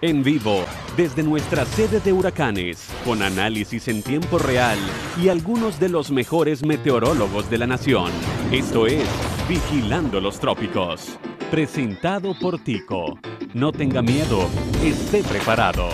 En vivo, desde nuestra sede de huracanes, con análisis en tiempo real y algunos de los mejores meteorólogos de la nación. Esto es Vigilando los Trópicos, presentado por Tico. No tenga miedo, esté preparado.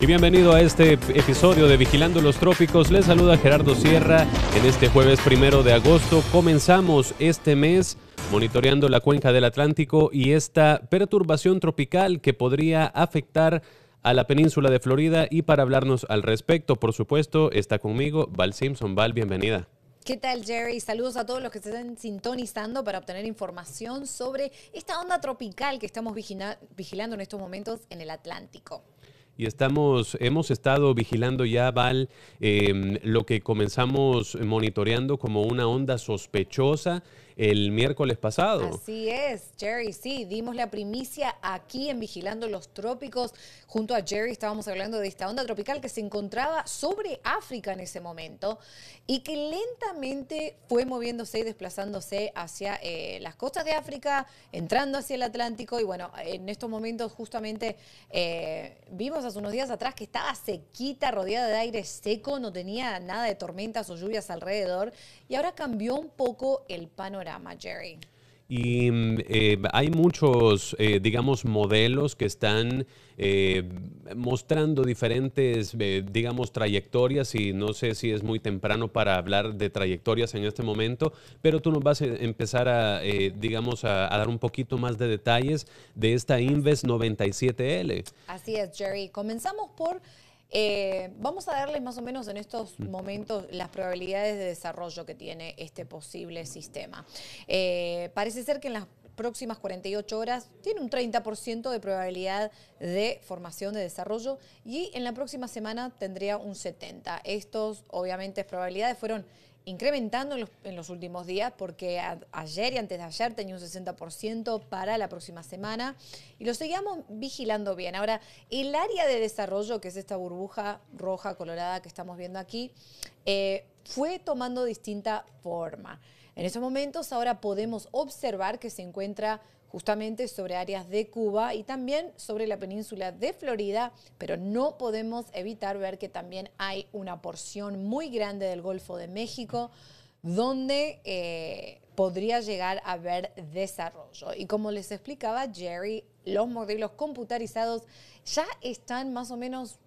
Y bienvenido a este episodio de Vigilando los Trópicos. Les saluda Gerardo Sierra en este jueves primero de agosto. Comenzamos este mes monitoreando la cuenca del Atlántico y esta perturbación tropical que podría afectar a la península de Florida y para hablarnos al respecto, por supuesto, está conmigo Val Simpson. Val, bienvenida. ¿Qué tal, Jerry? Saludos a todos los que se estén sintonizando para obtener información sobre esta onda tropical que estamos vigilando en estos momentos en el Atlántico. Y estamos, hemos estado vigilando ya, Val, eh, lo que comenzamos monitoreando como una onda sospechosa el miércoles pasado. Así es, Jerry, sí, dimos la primicia aquí en Vigilando los Trópicos. Junto a Jerry estábamos hablando de esta onda tropical que se encontraba sobre África en ese momento y que lentamente fue moviéndose y desplazándose hacia eh, las costas de África, entrando hacia el Atlántico y bueno, en estos momentos justamente eh, vimos hace unos días atrás que estaba sequita, rodeada de aire seco, no tenía nada de tormentas o lluvias alrededor y ahora cambió un poco el panorama Jerry? Y mm, eh, hay muchos, eh, digamos, modelos que están eh, mostrando diferentes, digamos, trayectorias y no sé si es muy temprano para hablar de trayectorias en este momento, pero tú nos vas a empezar a, digamos, a, a, dar un poquito más de detalles de esta Inves 97L. Así es, Jerry. Comenzamos por eh, vamos a darles más o menos en estos mm. momentos las probabilidades de desarrollo que tiene este posible sistema. Eh, parece ser que en las próximas 48 horas tiene un 30% de probabilidad de formación de desarrollo y en la próxima semana tendría un 70%. Estos, obviamente, probabilidades fueron incrementando en los, últimos días, porque ayer y antes de ayer tenía un 60% para la próxima semana y lo seguíamos vigilando bien. Ahora, el área de desarrollo, que es esta burbuja roja, colorada que estamos viendo aquí, eh, fue tomando distinta forma. En esos momentos ahora podemos observar que se encuentra justamente sobre áreas de Cuba y también sobre la península de Florida, pero no podemos evitar ver que también hay una porción muy grande del Golfo de México donde eh, podría llegar a haber desarrollo. Y como les explicaba Jerry, los modelos computarizados ya están más o menos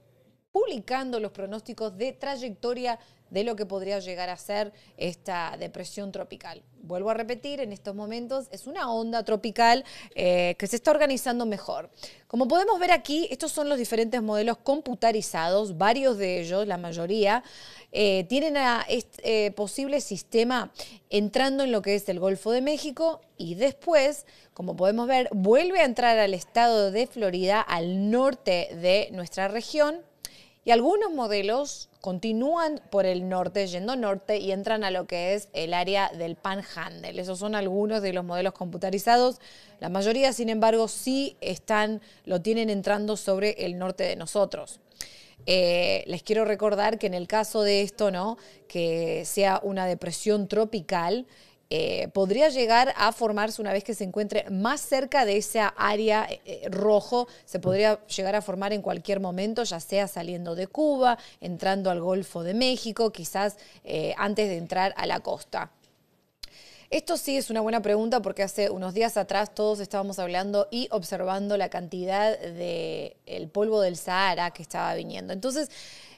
publicando los pronósticos de trayectoria de lo que podría llegar a ser esta depresión tropical. Vuelvo a repetir, en estos momentos es una onda tropical eh, que se está organizando mejor. Como podemos ver aquí, estos son los diferentes modelos computarizados, varios de ellos, la mayoría, eh, tienen a este posible sistema entrando en lo que es el Golfo de México y después, como podemos ver, vuelve a entrar al estado de Florida, al norte de nuestra región, y algunos modelos continúan por el norte, yendo norte, y entran a lo que es el área del panhandle. Esos son algunos de los modelos computarizados. La mayoría, sin embargo, sí están, lo tienen entrando sobre el norte de nosotros. Eh, les quiero recordar que en el caso de esto, ¿no? Que sea una depresión tropical, eh, podría llegar a formarse una vez que se encuentre más cerca de esa área eh, eh, rojo, se podría llegar a formar en cualquier momento, ya sea saliendo de Cuba, entrando al Golfo de México, quizás antes de entrar a la costa. Esto sí es una buena pregunta porque hace unos días atrás todos estábamos hablando y observando la cantidad de polvo del Sahara que estaba viniendo. Entonces,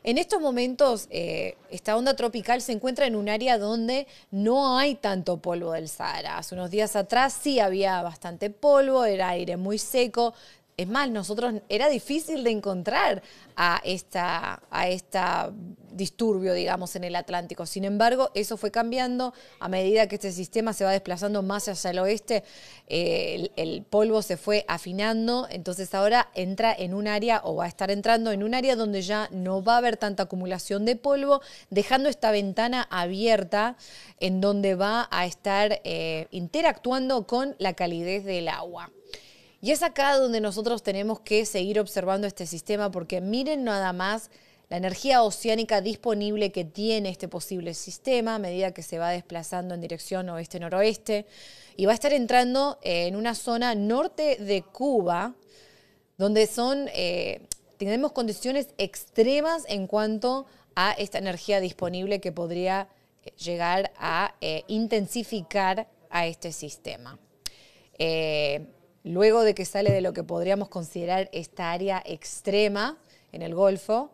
en estos momentos, eh, esta onda tropical se encuentra en un área donde no hay tanto polvo del Sahara. Hace unos días atrás sí había bastante polvo, era aire muy seco, es más, nosotros era difícil de encontrar a esta, a esta disturbio, digamos, en el Atlántico. Sin embargo, eso fue cambiando a medida que este sistema se va desplazando más hacia el oeste, el, polvo se fue afinando, entonces ahora entra en un área o va a estar entrando en un área donde ya no va a haber tanta acumulación de polvo, dejando esta ventana abierta en donde va a estar eh, interactuando con la calidez del agua. Y es acá donde nosotros tenemos que seguir observando este sistema porque miren nada más la energía oceánica disponible que tiene este posible sistema a medida que se va desplazando en dirección oeste-noroeste y va a estar entrando eh, en una zona norte de Cuba donde son, eh, tenemos condiciones extremas en cuanto a esta energía disponible que podría eh, llegar a intensificar a este sistema luego de que sale de lo que podríamos considerar esta área extrema en el Golfo,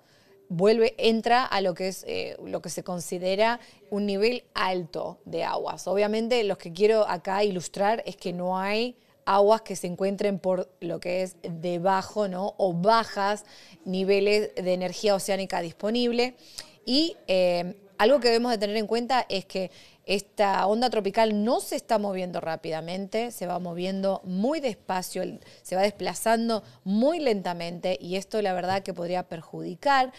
vuelve, entra a lo que es eh, lo que se considera un nivel alto de aguas. Obviamente, lo que quiero acá ilustrar es que no hay aguas que se encuentren por lo que es debajo, ¿no? O bajas niveles de energía oceánica disponible. Y eh, algo que debemos de tener en cuenta es que esta onda tropical no se está moviendo rápidamente, se va moviendo muy despacio, se va desplazando muy lentamente y esto la verdad que podría perjudicar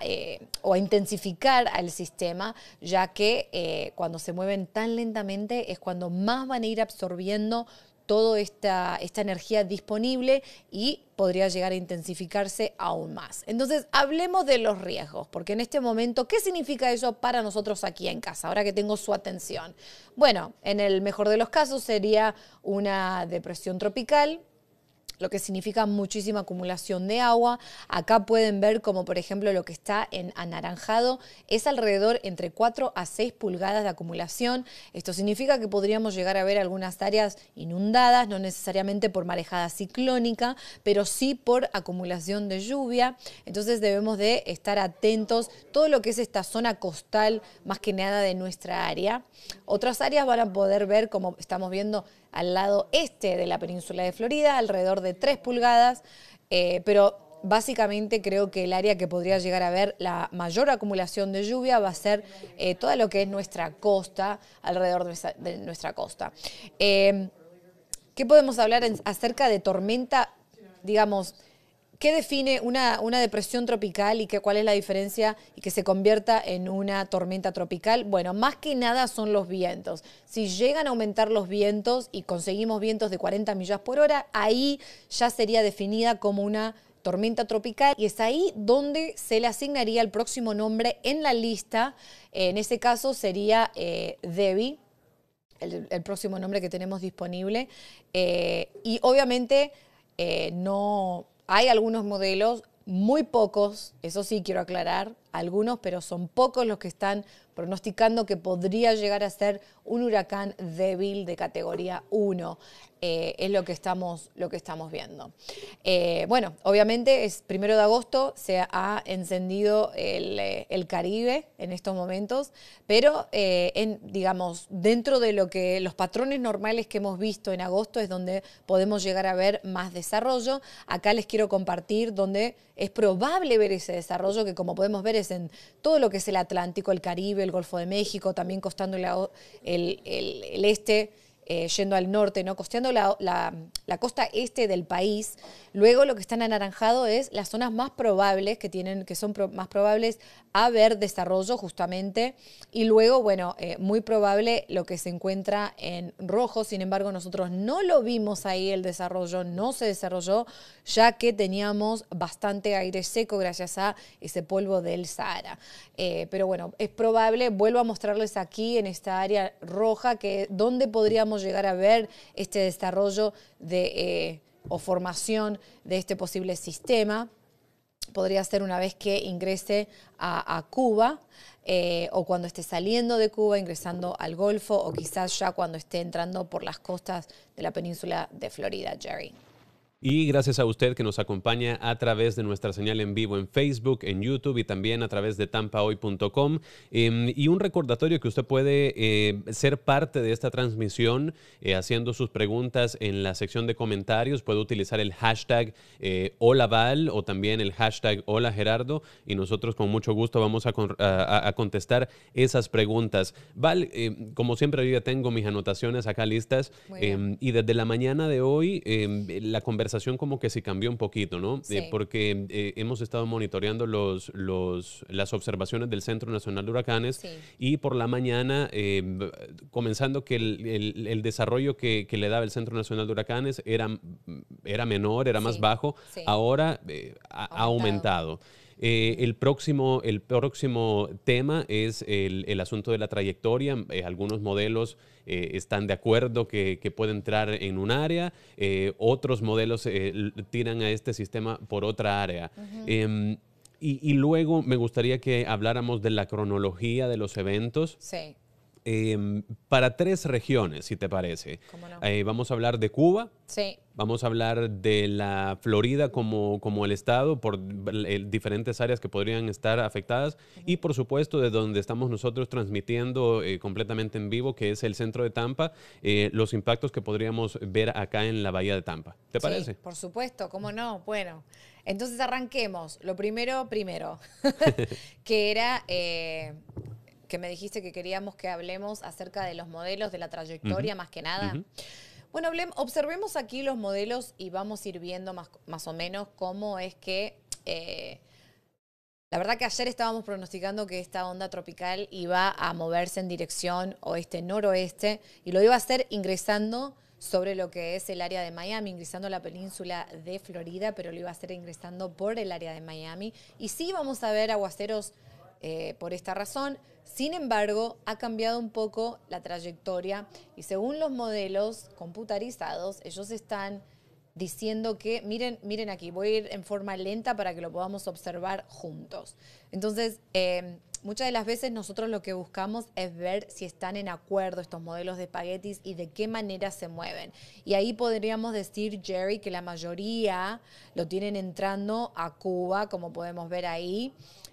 eh, o intensificar al sistema, ya que eh, cuando se mueven tan lentamente es cuando más van a ir absorbiendo toda esta, esta energía disponible y podría llegar a intensificarse aún más. Entonces, hablemos de los riesgos, porque en este momento, ¿qué significa eso para nosotros aquí en casa, ahora que tengo su atención? Bueno, en el mejor de los casos sería una depresión tropical, lo que significa muchísima acumulación de agua. Acá pueden ver como por ejemplo lo que está en anaranjado es alrededor entre 4 a 6 pulgadas de acumulación. Esto significa que podríamos llegar a ver algunas áreas inundadas, no necesariamente por marejada ciclónica, pero sí por acumulación de lluvia. Entonces debemos de estar atentos todo lo que es esta zona costal más que nada de nuestra área. Otras áreas van a poder ver como estamos viendo al lado este de la península de Florida, alrededor de 3 pulgadas, eh, pero básicamente creo que el área que podría llegar a ver la mayor acumulación de lluvia va a ser eh, toda lo que es nuestra costa, alrededor de nuestra, costa. Eh, ¿Qué podemos hablar acerca de tormenta, digamos, ¿Qué define una, una, depresión tropical y cuál es la diferencia y que se convierta en una tormenta tropical? Bueno, más que nada son los vientos. Si llegan a aumentar los vientos y conseguimos vientos de 40 millas por hora, ahí ya sería definida como una tormenta tropical y es ahí donde se le asignaría el próximo nombre en la lista. Eh, en ese caso sería eh, Debbie. El, próximo nombre que tenemos disponible. Eh, y obviamente no, hay algunos modelos, muy pocos, eso sí quiero aclarar, algunos, pero son pocos los que están pronosticando que podría llegar a ser un huracán débil de categoría 1. Eh, es lo que estamos, lo que estamos viendo. Eh, bueno, obviamente es primero de agosto, se ha encendido el, eh, Caribe en estos momentos, pero digamos, dentro de lo que los patrones normales que hemos visto en agosto es donde podemos llegar a ver más desarrollo. Acá les quiero compartir donde es probable ver ese desarrollo, que como podemos ver es en todo lo que es el Atlántico, el Caribe, el Golfo de México, también costando el este eh, yendo al norte, ¿no? costeando la, costa este del país. Luego lo que están anaranjado es las zonas más probables que tienen, que son más probables a ver desarrollo justamente. Y luego, bueno, eh, muy probable lo que se encuentra en rojo. Sin embargo, nosotros no lo vimos ahí el desarrollo, no se desarrolló ya que teníamos bastante aire seco gracias a ese polvo del Sahara. Eh, pero bueno, es probable, vuelvo a mostrarles aquí en esta área roja, que dónde podríamos llegar a ver este desarrollo de, eh, o formación de este posible sistema podría ser una vez que ingrese a, Cuba eh, o cuando esté saliendo de Cuba, ingresando al Golfo o quizás ya cuando esté entrando por las costas de la península de Florida, Jerry. Y gracias a usted que nos acompaña a través de nuestra señal en vivo en Facebook, en YouTube y también a través de tampahoy.com. Em, y un recordatorio que usted puede eh, ser parte de esta transmisión eh, haciendo sus preguntas en la sección de comentarios. Puede utilizar el hashtag eh, hola Val o también el hashtag Hola Gerardo y nosotros con mucho gusto vamos a, contestar esas preguntas. Val, em, como siempre yo ya tengo mis anotaciones acá listas em, y desde la mañana de hoy la conversación como que se cambió un poquito, ¿no? Eh, porque eh, hemos estado monitoreando los, las observaciones del Centro Nacional de Huracanes y por la mañana, eh, comenzando que el, desarrollo que, le daba el Centro Nacional de Huracanes era, era menor, era más bajo, ahora ha aumentado. Eh, el, próximo, el próximo tema es el, asunto de la trayectoria. Eh, algunos modelos eh, están de acuerdo que, puede entrar en un área, otros modelos tiran a este sistema por otra área. Em, y, luego me gustaría que habláramos de la cronología de los eventos. Sí. Em, para tres regiones, si te parece. vamos a hablar de Cuba, sí. Vamos a hablar de la Florida como, como el estado, por diferentes áreas que podrían estar afectadas y por supuesto de donde estamos nosotros transmitiendo eh, completamente en vivo, que es el centro de Tampa, eh, los impactos que podríamos ver acá en la bahía de Tampa. ¿Te parece? por supuesto, ¿cómo no? Bueno, entonces arranquemos. Lo primero, primero, que era... Eh, que me dijiste que queríamos que hablemos acerca de los modelos, de la trayectoria más que nada. Bueno, observemos aquí los modelos y vamos a ir viendo más, o menos cómo es que... Eh, la verdad que ayer estábamos pronosticando que esta onda tropical iba a moverse en dirección oeste-noroeste y lo iba a hacer ingresando sobre lo que es el área de Miami, ingresando a la península de Florida, pero lo iba a hacer ingresando por el área de Miami. Y sí vamos a ver aguaceros eh, por esta razón, sin embargo, ha cambiado un poco la trayectoria y según los modelos computarizados, ellos están diciendo que, miren, miren aquí, voy a ir en forma lenta para que lo podamos observar juntos. Entonces, em, muchas de las veces nosotros lo que buscamos es ver si están en acuerdo estos modelos de espaguetis y de qué manera se mueven. Y ahí podríamos decir, Jerry, que la mayoría lo tienen entrando a Cuba, como podemos ver ahí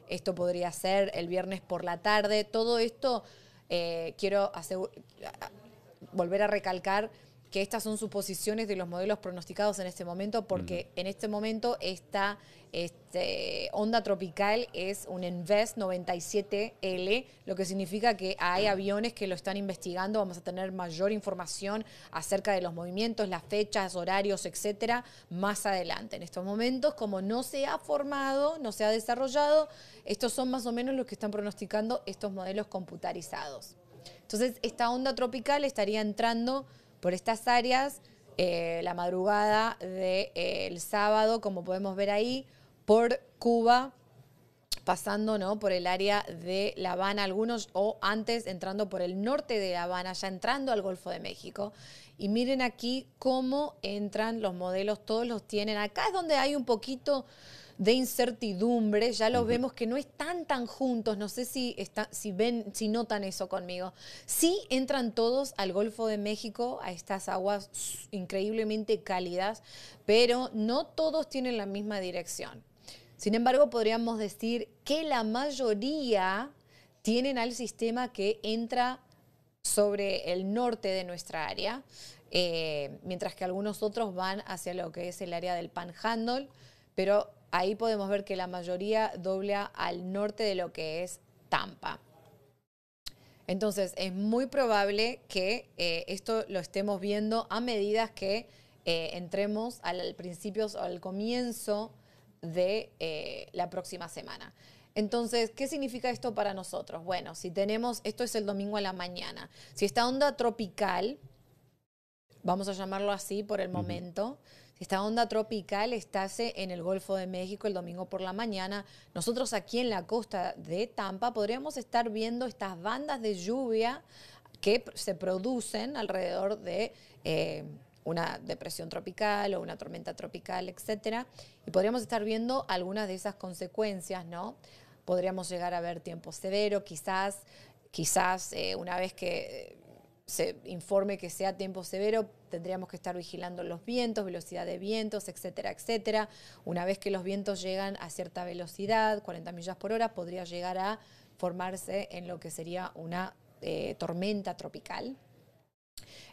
esto podría ser el viernes por la tarde. Todo esto eh, quiero volver a recalcar que estas son suposiciones de los modelos pronosticados en este momento, porque en este momento está este, Onda Tropical es un Invest 97L, lo que significa que hay aviones que lo están investigando. Vamos a tener mayor información acerca de los movimientos, las fechas, horarios, etcétera, más adelante. En estos momentos, como no se ha formado, no se ha desarrollado, estos son más o menos los que están pronosticando estos modelos computarizados. Entonces, esta onda tropical estaría entrando por estas áreas eh, la madrugada del eh, sábado, como podemos ver ahí, por Cuba pasando ¿no? por el área de La Habana, algunos o antes entrando por el norte de La Habana, ya entrando al Golfo de México. Y miren aquí cómo entran los modelos, todos los tienen. Acá es donde hay un poquito de incertidumbre, ya los vemos que no están tan juntos, no sé si, está, si, ven, si notan eso conmigo. Sí entran todos al Golfo de México, a estas aguas increíblemente cálidas, pero no todos tienen la misma dirección. Sin embargo, podríamos decir que la mayoría tienen al sistema que entra sobre el norte de nuestra área, eh, mientras que algunos otros van hacia lo que es el área del panhandle, pero ahí podemos ver que la mayoría dobla al norte de lo que es Tampa. Entonces, es muy probable que eh, esto lo estemos viendo a medida que eh, entremos al, al principio o al comienzo de eh, la próxima semana. Entonces, ¿qué significa esto para nosotros? Bueno, si tenemos, esto es el domingo a la mañana, si esta onda tropical, vamos a llamarlo así por el momento, si esta onda tropical estase en el Golfo de México el domingo por la mañana, nosotros aquí en la costa de Tampa podríamos estar viendo estas bandas de lluvia que se producen alrededor de... Eh, una depresión tropical o una tormenta tropical, etcétera, y podríamos estar viendo algunas de esas consecuencias, ¿no? Podríamos llegar a ver tiempo severo, quizás, quizás eh, una vez que eh, se informe que sea tiempo severo, tendríamos que estar vigilando los vientos, velocidad de vientos, etcétera, etcétera. Una vez que los vientos llegan a cierta velocidad, 40 millas por hora, podría llegar a formarse en lo que sería una eh, tormenta tropical.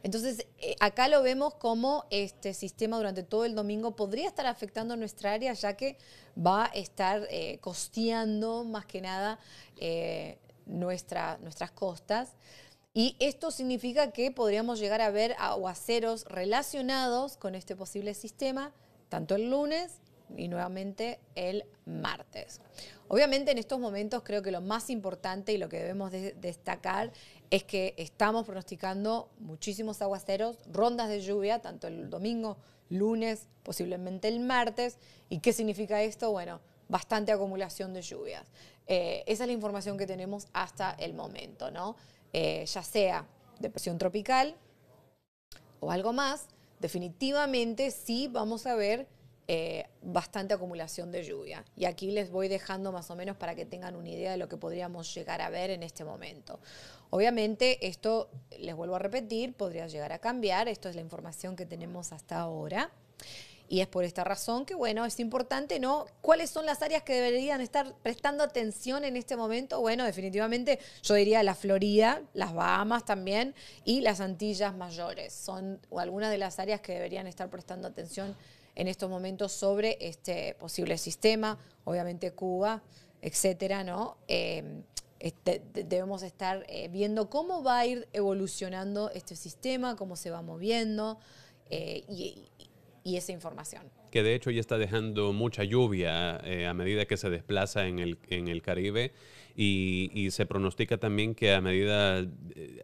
Entonces, eh, acá lo vemos como este sistema durante todo el domingo podría estar afectando nuestra área, ya que va a estar eh, costeando más que nada eh, nuestras costas. Y esto significa que podríamos llegar a ver aguaceros relacionados con este posible sistema, tanto el lunes y nuevamente el martes. Obviamente en estos momentos creo que lo más importante y lo que debemos destacar es que estamos pronosticando muchísimos aguaceros, rondas de lluvia, tanto el domingo, lunes, posiblemente el martes. ¿Y qué significa esto? Bueno, bastante acumulación de lluvias. Eh, esa es la información que tenemos hasta el momento, ¿no? Eh, ya sea depresión tropical o algo más, definitivamente sí vamos a ver eh, bastante acumulación de lluvia. Y aquí les voy dejando más o menos para que tengan una idea de lo que podríamos llegar a ver en este momento. Obviamente esto, les vuelvo a repetir, podría llegar a cambiar. Esto es la información que tenemos hasta ahora. Y es por esta razón que, bueno, es importante, ¿no? ¿Cuáles son las áreas que deberían estar prestando atención en este momento? Bueno, definitivamente yo diría la Florida, las Bahamas también y las Antillas Mayores. Son algunas de las áreas que deberían estar prestando atención en estos momentos sobre este posible sistema, obviamente Cuba, etcétera, ¿no? Em, este, debemos estar eh, viendo cómo va a ir evolucionando este sistema, cómo se va moviendo eh, y, esa información. Que de hecho ya está dejando mucha lluvia eh, a medida que se desplaza en el, en el Caribe y, y se pronostica también que a medida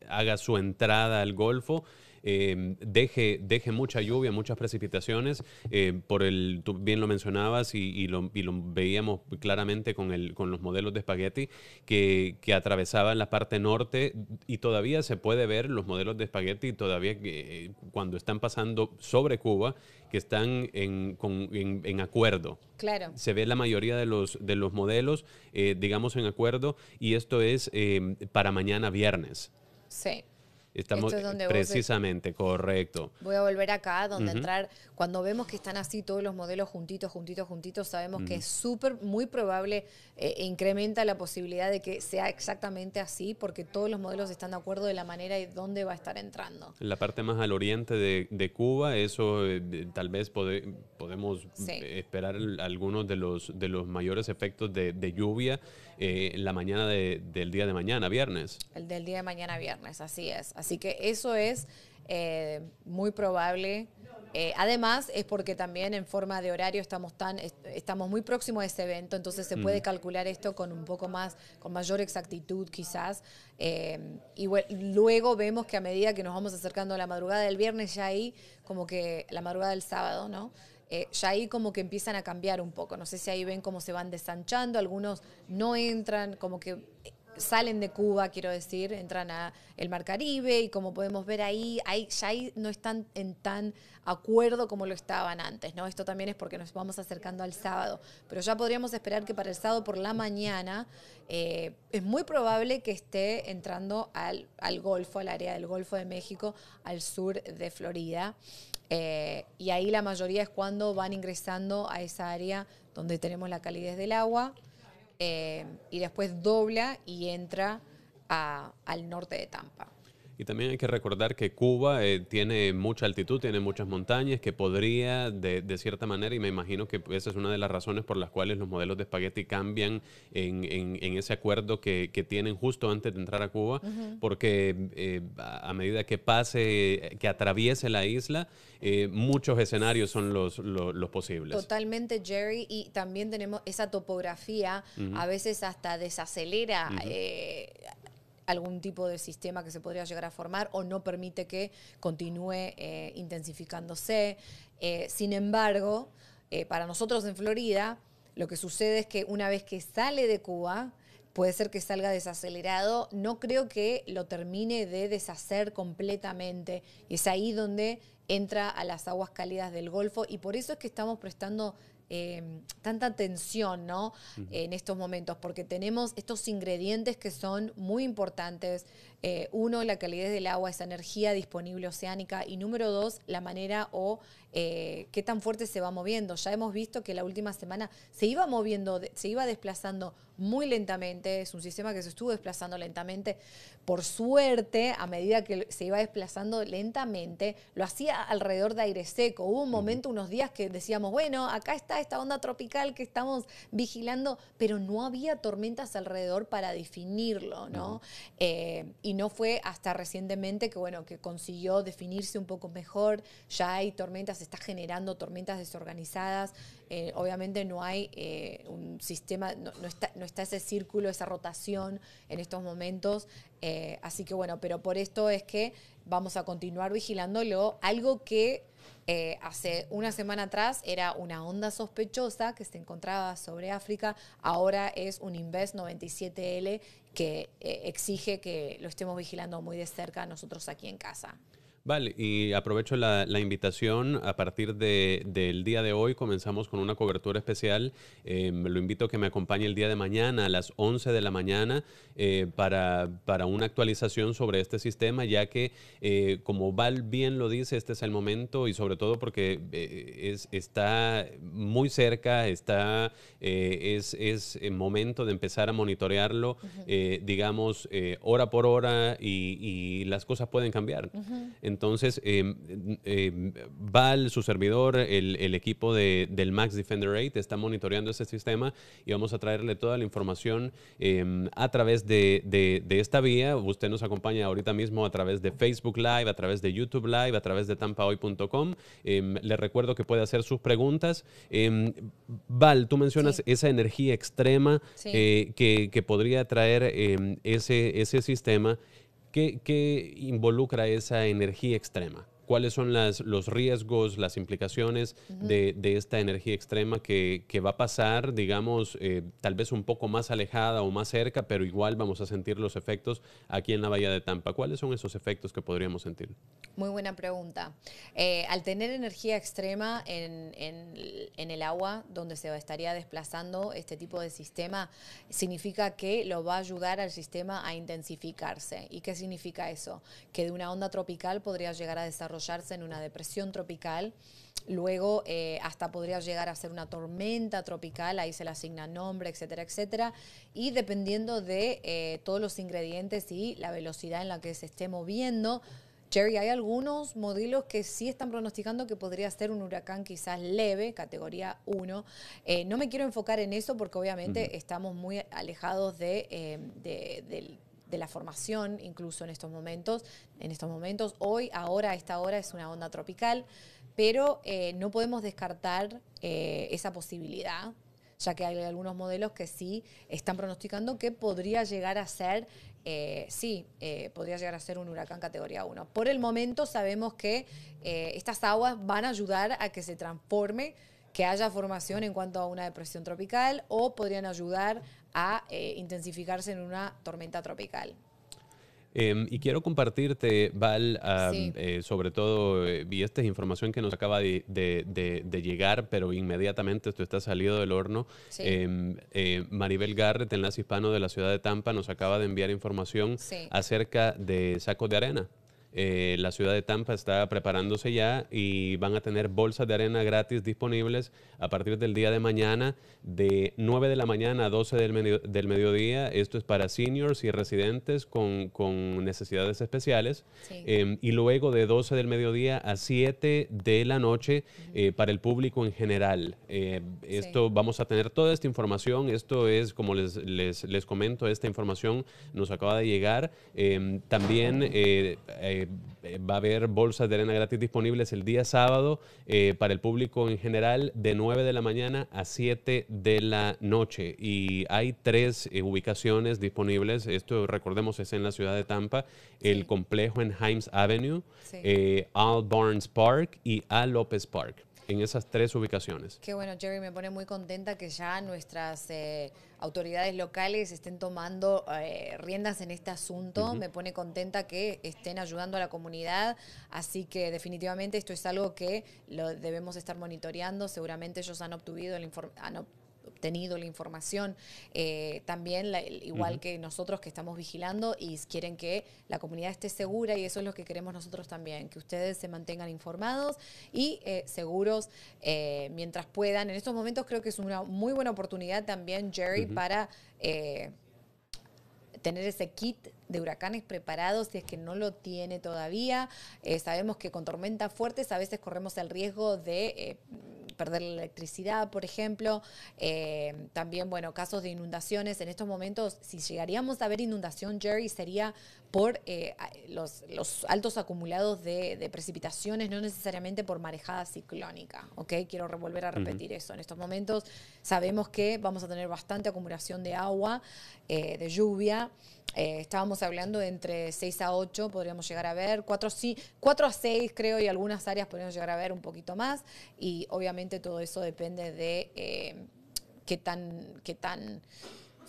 haga su entrada al Golfo, Em, deje, deje mucha lluvia, muchas precipitaciones, em, por el, tú bien lo mencionabas y, lo, veíamos claramente con, el, con los modelos de espagueti que, que, atravesaban la parte norte y todavía se puede ver los modelos de espagueti todavía eh, cuando están pasando sobre Cuba, que están en, acuerdo. Claro. Se ve la mayoría de los, de los modelos, eh, digamos, en acuerdo y esto es em, para mañana viernes. Sí. Estamos donde precisamente, correcto. Voy a volver acá, donde entrar, cuando vemos que están así todos los modelos juntitos, juntitos, juntitos, sabemos que es súper, muy probable, eh, e incrementa la posibilidad de que sea exactamente así, porque todos los modelos están de acuerdo de la manera y dónde va a estar entrando. La parte más al oriente de, Cuba, eso eh, tal vez podemos esperar algunos de los, de los mayores efectos de lluvia eh, la mañana del día de mañana, viernes. El del día de mañana, viernes, así es. Así que eso es eh, muy probable. Eh, además, es porque también en forma de horario estamos tan, estamos muy próximos a ese evento, entonces se puede mm. calcular esto con un poco más, con mayor exactitud quizás. Eh, y luego vemos que a medida que nos vamos acercando a la madrugada del viernes, ya ahí, como que la madrugada del sábado, ¿no? Eh, ya ahí como que empiezan a cambiar un poco. No sé si ahí ven cómo se van desanchando, algunos no entran, como que eh, salen de Cuba, quiero decir, entran a el Mar Caribe y como podemos ver ahí, ahí ya ahí no están en tan acuerdo como lo estaban antes, ¿no? Esto también es porque nos vamos acercando al sábado, pero ya podríamos esperar que para el sábado por la mañana eh, es muy probable que esté entrando al, al Golfo, al área del Golfo de México, al sur de Florida. Eh, y ahí la mayoría es cuando van ingresando a esa área donde tenemos la calidez del agua eh, y después dobla y entra al norte de Tampa. Y también hay que recordar que Cuba eh, tiene mucha altitud, tiene muchas montañas, que podría, de, cierta manera, y me imagino que esa es una de las razones por las cuales los modelos de espagueti cambian en, ese acuerdo que, tienen justo antes de entrar a Cuba, porque eh, a medida que pase, que atraviese la isla, eh, muchos escenarios son los, posibles. Totalmente, Jerry, y también tenemos esa topografía, a veces hasta desacelera algún tipo de sistema que se podría llegar a formar o no permite que continúe eh, intensificándose. Eh, sin embargo, eh, para nosotros en Florida, lo que sucede es que una vez que sale de Cuba, puede ser que salga desacelerado, no creo que lo termine de deshacer completamente. Y es ahí donde entra a las aguas cálidas del Golfo y por eso es que estamos prestando Em, tanta tensión ¿no? en estos momentos, porque tenemos estos ingredientes que son muy importantes eh, uno, la calidad del agua, esa energía disponible oceánica, y número dos, la manera o eh, qué tan fuerte se va moviendo. Ya hemos visto que la última semana se iba moviendo, se iba desplazando muy lentamente, es un sistema que se estuvo desplazando lentamente. Por suerte, a medida que se iba desplazando lentamente, lo hacía alrededor de aire seco. Hubo un momento, unos días que decíamos, bueno, acá está esta onda tropical que estamos vigilando, pero no había tormentas alrededor para definirlo, ¿no? y no fue hasta recientemente que, bueno, que consiguió definirse un poco mejor, ya hay tormentas, se está generando tormentas desorganizadas, eh, obviamente no hay eh, un sistema, no, está, ese círculo, esa rotación en estos momentos, eh, así que bueno, pero por esto es que vamos a continuar vigilándolo. Algo que eh, hace una semana atrás era una onda sospechosa que se encontraba sobre África, ahora es un Invest 97L que eh, exige que lo estemos vigilando muy de cerca nosotros aquí en casa. Vale, y aprovecho la, invitación. A partir de, del día de hoy comenzamos con una cobertura especial. Eh, me lo invito a que me acompañe el día de mañana a las 11 de la mañana eh, para, una actualización sobre este sistema, ya que, eh, como Val bien lo dice, este es el momento y sobre todo porque es, está muy cerca, está, es, es, el momento de empezar a monitorearlo, digamos, hora por hora y, las cosas pueden cambiar. Entonces, em, em, Val, su servidor, el, equipo del Max Defender 8 está monitoreando ese sistema y vamos a traerle toda la información em, a través de, esta vía. Usted nos acompaña ahorita mismo a través de Facebook Live, a través de YouTube Live, a través de tampahoy.com. le recuerdo que puede hacer sus preguntas. Val, tú mencionas esa energía extrema eh, que, podría traer ese, ese sistema. ¿Qué, involucra esa energía extrema? cuáles son los riesgos, las implicaciones de, esta energía extrema que, va a pasar, digamos, eh, tal vez un poco más alejada o más cerca, pero igual vamos a sentir los efectos aquí en la Bahía de Tampa. ¿Cuáles son esos efectos que podríamos sentir? Muy buena pregunta. Eh, al tener energía extrema en, en el agua, donde se estaría desplazando este tipo de sistema, significa que lo va a ayudar al sistema a intensificarse. ¿Y qué significa eso? Que de una onda tropical podría llegar a desarrollar en una depresión tropical. Luego eh, hasta podría llegar a ser una tormenta tropical, ahí se le asigna nombre, etcétera, etcétera. Y dependiendo de eh, todos los ingredientes y la velocidad en la que se esté moviendo, Jerry, hay algunos modelos que sí están pronosticando que podría ser un huracán quizás leve, categoría 1. Eh, no me quiero enfocar en eso porque obviamente estamos muy alejados de, de la formación, incluso en estos momentos. En estos momentos, hoy, ahora, a esta hora, es una onda tropical, pero eh, no podemos descartar eh, esa posibilidad ya que hay algunos modelos que sí están pronosticando que podría llegar a ser, eh, sí, podría llegar a ser un huracán categoría 1. Por el momento sabemos que estas aguas van a ayudar a que se transforme que haya formación en cuanto a una depresión tropical o podrían ayudar a eh, intensificarse en una tormenta tropical. Em, y quiero compartirte, Val, eh, sobre todo, y eh, vi esta información que nos acaba de, llegar, pero inmediatamente esto está salido del horno. Em, Maribel Garrett, enlace hispano de la ciudad de Tampa, nos acaba de enviar información acerca de sacos de arena. Eh, la ciudad de Tampa está preparándose ya y van a tener bolsas de arena gratis disponibles a partir del día de mañana de 9 de la mañana a 12 del, del mediodía. Esto es para seniors y residentes con, con necesidades especiales. Em, y luego de 12 del mediodía a 7 de la noche eh, para el público en general. Eh, esto vamos a tener toda esta información. Esto es, como les, les, les comento, esta información nos acaba de llegar. Em, también eh, va a haber bolsas de arena gratis disponibles el día sábado eh, para el público en general de 9 de la mañana a 7 de la noche. Y hay tres eh, ubicaciones disponibles. Esto, recordemos, es en la ciudad de Tampa, el complejo en Himes Avenue, Al Barnes Park y Al López Park en esas tres ubicaciones. Qué bueno, Jerry, me pone muy contenta que ya nuestras eh, autoridades locales estén tomando eh, riendas en este asunto. Me pone contenta que estén ayudando a la comunidad. Así que definitivamente esto es algo que lo debemos estar monitoreando. Seguramente ellos han obtenido el informe la información, eh, también igual que nosotros que estamos vigilando y quieren que la comunidad esté segura y eso es lo que queremos nosotros también, que ustedes se mantengan informados y eh, seguros eh, mientras puedan. En estos momentos creo que es una muy buena oportunidad también, Jerry, para tener ese kit de huracanes preparado si es que no lo tiene todavía. sabemos que con tormentas fuertes a veces corremos el riesgo de perder la electricidad, por ejemplo. Eh, también, bueno, casos de inundaciones. En estos momentos, si llegaríamos a ver inundación, Jerry, sería por eh, los, altos acumulados de, precipitaciones, no necesariamente por marejada ciclónica. Quiero volver a repetir eso. En estos momentos sabemos que vamos a tener bastante acumulación de agua, eh, de lluvia. Eh, estábamos hablando de entre 6 a 8 podríamos llegar a ver, 4, 4 a 6 creo y algunas áreas podríamos llegar a ver un poquito más y obviamente todo eso depende de qué tan... Qué tan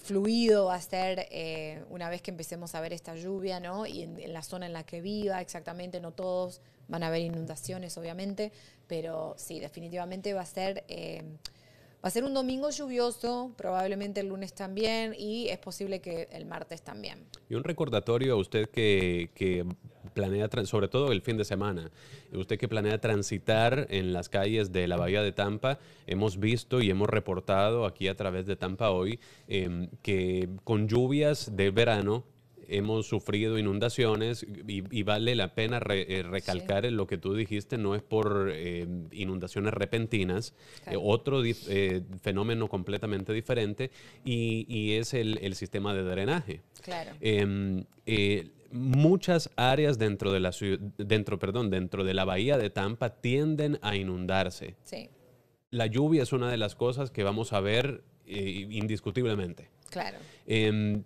fluido va a ser eh, una vez que empecemos a ver esta lluvia, ¿no? Y en, la zona en la que viva, exactamente, no todos van a haber inundaciones, obviamente, pero sí, definitivamente va a ser... Eh, Va a ser un domingo lluvioso, probablemente el lunes también y es posible que el martes también. Y un recordatorio a usted que, planea, sobre todo el fin de semana, usted que planea transitar en las calles de la Bahía de Tampa, hemos visto y hemos reportado aquí a través de Tampa hoy em, que con lluvias de verano hemos sufrido inundaciones y, vale la pena eh, recalcar lo que tú dijiste, no es por eh, inundaciones repentinas, eh, otro fenómeno completamente diferente y, es el, sistema de drenaje. Claro em, muchas áreas dentro de la dentro, perdón, dentro de la bahía de Tampa tienden a inundarse. La lluvia es una de las cosas que vamos a ver indiscutiblemente. Claro. Em,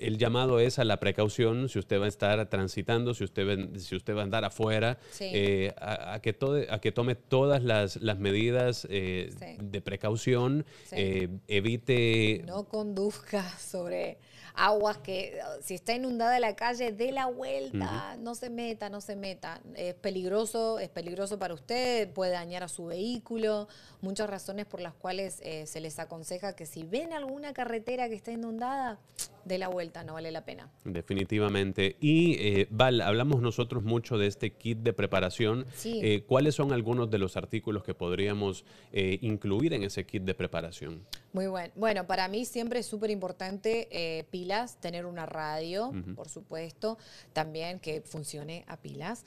el llamado es a la precaución si usted va a estar transitando, si usted, va, si usted va a andar afuera, eh, a, que tome todas las, medidas eh, de precaución, eh, evite... No conduzca sobre aguas que, si está inundada la calle, dé la vuelta, no se meta, no se meta. Es peligroso, es peligroso para usted, puede dañar a su vehículo, muchas razones por las cuales se les aconseja que si ven alguna carretera que está inundada, de la vuelta, no vale la pena. Definitivamente. Y eh, Val, hablamos nosotros mucho de este kit de preparación. Eh, ¿Cuáles son algunos de los artículos que podríamos eh, incluir en ese kit de preparación? Muy bueno. Bueno, para mí siempre es súper importante pilas, tener una radio, por supuesto, también que funcione a pilas.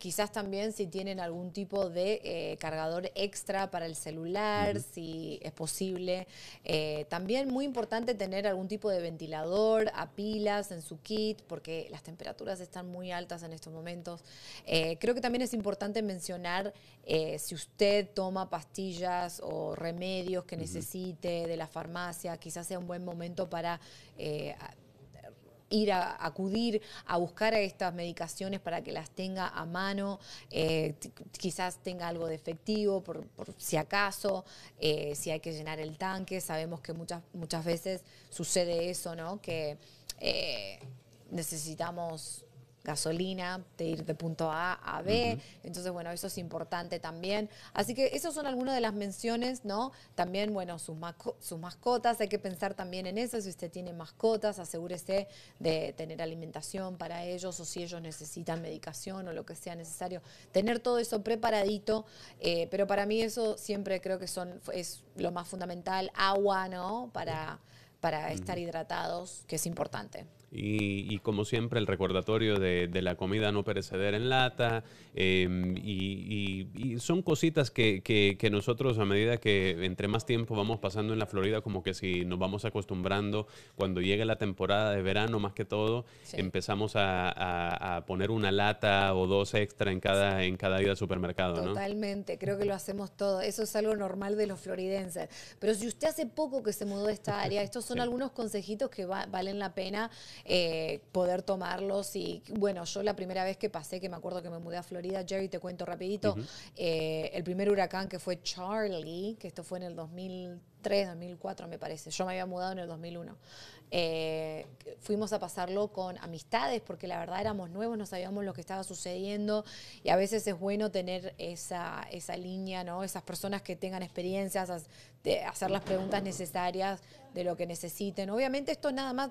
quizás también si tienen algún tipo de cargador extra para el celular, si es posible. también muy importante tener algún tipo de ventilación a pilas en su kit, porque las temperaturas están muy altas en estos momentos. Eh, creo que también es importante mencionar eh, si usted toma pastillas o remedios que necesite de la farmacia, quizás sea un buen momento para eh, ir a acudir a buscar a estas medicaciones para que las tenga a mano, eh, quizás tenga algo de efectivo por, si acaso, eh, si hay que llenar el tanque, sabemos que muchas, muchas veces sucede eso, ¿no? Que eh, necesitamos gasolina, de ir de punto A a B. Entonces, bueno, eso es importante también. Así que esas son algunas de las menciones, ¿no? También, bueno, sus, mascotas, hay que pensar también en eso. Si usted tiene mascotas, asegúrese de tener alimentación para ellos o si ellos necesitan medicación o lo que sea necesario. Tener todo eso preparadito, eh, pero para mí eso siempre creo que son, es lo más fundamental. Agua, ¿no? Para, para estar hidratados, que es importante. Y, como siempre, el recordatorio de, la comida no pereceder en lata. Em, y, son cositas que, nosotros, a medida que entre más tiempo vamos pasando en la Florida, como que si nos vamos acostumbrando, cuando llegue la temporada de verano, más que todo, empezamos a, poner una lata o dos extra en cada, en cada ida al supermercado. Totalmente, creo que lo hacemos todo. Eso es algo normal de los floridenses. Pero si usted hace poco que se mudó de esta área, estos son algunos consejitos que valen la pena. Eh, poder tomarlos. Y bueno, yo la primera vez que pasé, que me acuerdo que me mudé a Florida, Jerry, te cuento rapidito, eh, el primer huracán que fue Charlie, que esto fue en el 2003, 2004 me parece, yo me había mudado en el 2001. Eh, fuimos a pasarlo con amistades porque la verdad éramos nuevos, no sabíamos lo que estaba sucediendo y a veces es bueno tener esa, esa línea, ¿no? esas personas que tengan experiencias, hacer las preguntas necesarias de lo que necesiten. Obviamente esto nada más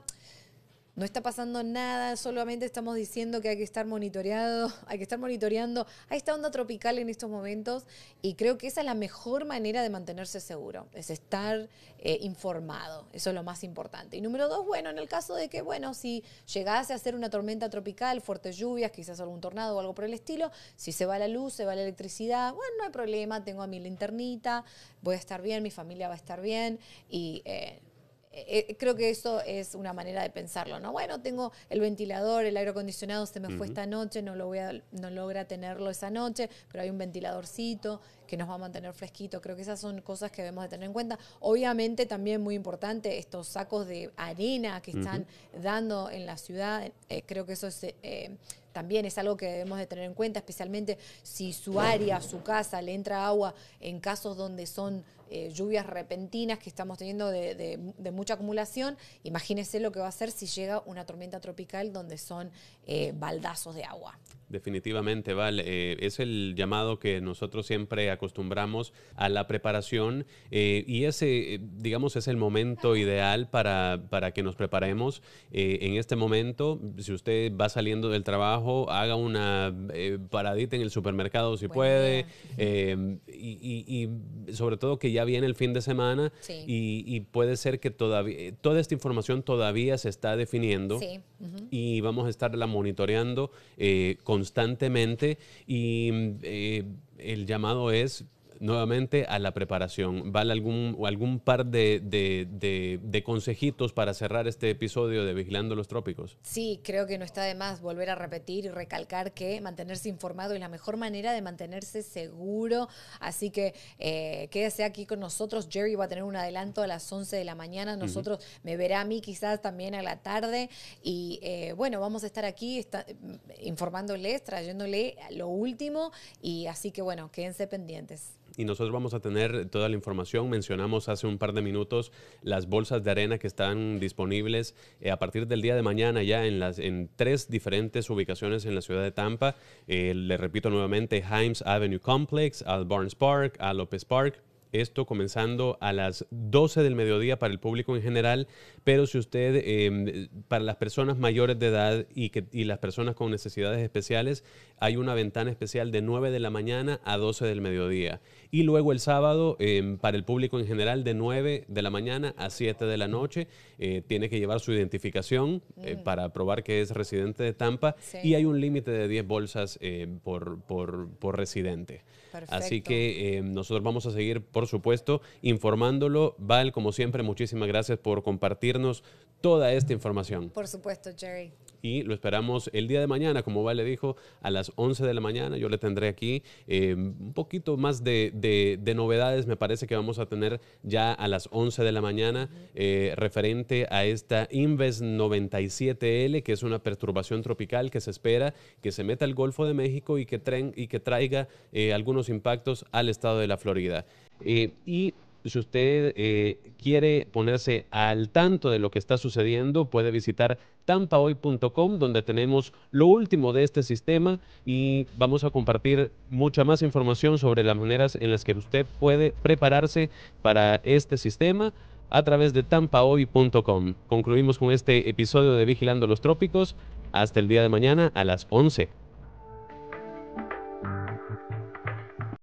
no está pasando nada, solamente estamos diciendo que hay que estar monitoreado, hay que estar monitoreando a esta onda tropical en estos momentos y creo que esa es la mejor manera de mantenerse seguro, es estar eh, informado, eso es lo más importante. Y número dos, bueno, en el caso de que, bueno, si llegase a ser una tormenta tropical, fuertes lluvias, quizás algún tornado o algo por el estilo, si se va la luz, se va la electricidad, bueno, no hay problema, tengo a mi linternita, voy a estar bien, mi familia va a estar bien y... Eh, eh, eh, creo que eso es una manera de pensarlo, ¿no? Bueno, tengo el ventilador, el aire acondicionado se me fue esta noche, no, lo voy a, no logra tenerlo esa noche, pero hay un ventiladorcito que nos va a mantener fresquito. Creo que esas son cosas que debemos de tener en cuenta. Obviamente también muy importante estos sacos de arena que están dando en la ciudad. Eh, creo que eso es... también es algo que debemos de tener en cuenta, especialmente si su área, su casa, le entra agua en casos donde son eh, lluvias repentinas que estamos teniendo de, mucha acumulación, imagínese lo que va a hacer si llega una tormenta tropical donde son eh, baldazos de agua. Definitivamente, Val. Eh, es el llamado que nosotros siempre acostumbramos a la preparación y ese, digamos, es el momento ideal para, para que nos preparemos. en este momento, si usted va saliendo del trabajo, haga una paradita en el supermercado si puede y, y sobre todo que ya viene el fin de semana y, puede ser que todavía, eh, toda esta información todavía se está definiendo y vamos a estarla monitoreando eh, constantemente y mm, eh, el llamado es nuevamente a la preparación. ¿Vale algún, algún par de, consejitos para cerrar este episodio de Vigilando los Trópicos? Sí, creo que no está de más volver a repetir y recalcar que mantenerse informado es la mejor manera de mantenerse seguro. Así que eh, quédese aquí con nosotros. Jerry va a tener un adelanto a las 11 de la mañana. Nosotros, me verá a mí quizás también a la tarde. Y eh, bueno, vamos a estar aquí está, informándoles, trayéndole lo último. Y así que bueno, quédense pendientes y nosotros vamos a tener toda la información. Mencionamos hace un par de minutos las bolsas de arena que están disponibles eh, a partir del día de mañana ya en, las, en tres diferentes ubicaciones en la ciudad de Tampa. Eh, le repito nuevamente, Himes Avenue Complex, al Barnes Park, a López Park. Esto comenzando a las 12 del mediodía para el público en general, pero si usted, em, para las personas mayores de edad y, que, y las personas con necesidades especiales, hay una ventana especial de 9 de la mañana a 12 del mediodía y luego el sábado em, para el público en general de 9 de la mañana a 7 de la noche. Eh, tiene que llevar su identificación eh, mm. para probar que es residente de Tampa y hay un límite de 10 bolsas eh, por, por, residente. Así que em, nosotros vamos a seguir, por supuesto, informándolo. Val, como siempre, muchísimas gracias por compartirnos toda esta información. Por supuesto, Jerry y lo esperamos el día de mañana, como Vale dijo, a las 11 de la mañana. Yo le tendré aquí eh, un poquito más de, novedades, me parece que vamos a tener ya a las 11 de la mañana eh, referente a esta Inves 97L, que es una perturbación tropical que se espera que se meta al Golfo de México y que, y que traiga eh, algunos impactos al estado de la Florida. y si usted quiere ponerse al tanto de lo que está sucediendo, puede visitar tampahoy.com, donde tenemos lo último de este sistema y vamos a compartir mucha más información sobre las maneras en las que usted puede prepararse para este sistema a través de tampahoy.com. Concluimos con este episodio de Vigilando los Trópicos. Hasta el día de mañana a las 11.